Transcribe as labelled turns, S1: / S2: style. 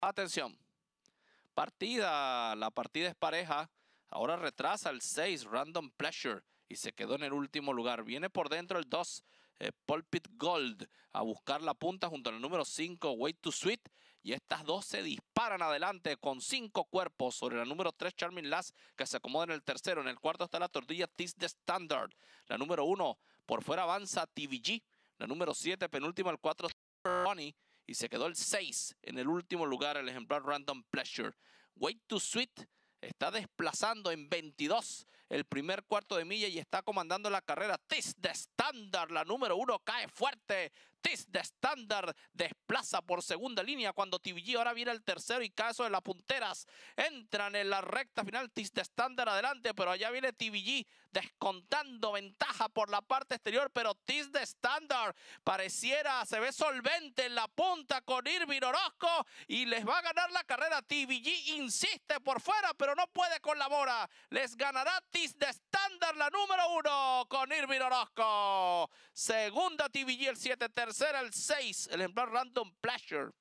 S1: Atención. Partida. La partida es pareja. Ahora retrasa el 6, Random Pleasure, y se quedó en el último lugar. Viene por dentro el 2, eh, Pulpit Gold, a buscar la punta junto al número 5, way to Sweet. Y estas dos se disparan adelante con cinco cuerpos sobre la número 3, Charming Lass, que se acomoda en el tercero. En el cuarto está la tortilla Tis the Standard. La número 1, por fuera avanza TVG. La número 7, penúltima, el 4, Ronnie y se quedó el 6 en el último lugar el ejemplar Random Pleasure. Way Too Sweet está desplazando en 22 el primer cuarto de milla y está comandando la carrera. Tis de Standard. la número uno cae fuerte. Tis de Standard desplaza por segunda línea cuando TBG ahora viene el tercero y caso de las punteras. Entran en la recta final. Tis de Standard adelante, pero allá viene TBG descontando ventaja por la parte exterior. Pero Tis de Standard pareciera, se ve solvente en la punta con Irving Orozco y les va a ganar la carrera. TBG insiste por fuera, pero no puede con la mora. Les ganará de estándar, la número uno, con Irvin Orozco. Segunda TVG el 7, tercera el 6, el ejemplar Random Pleasure.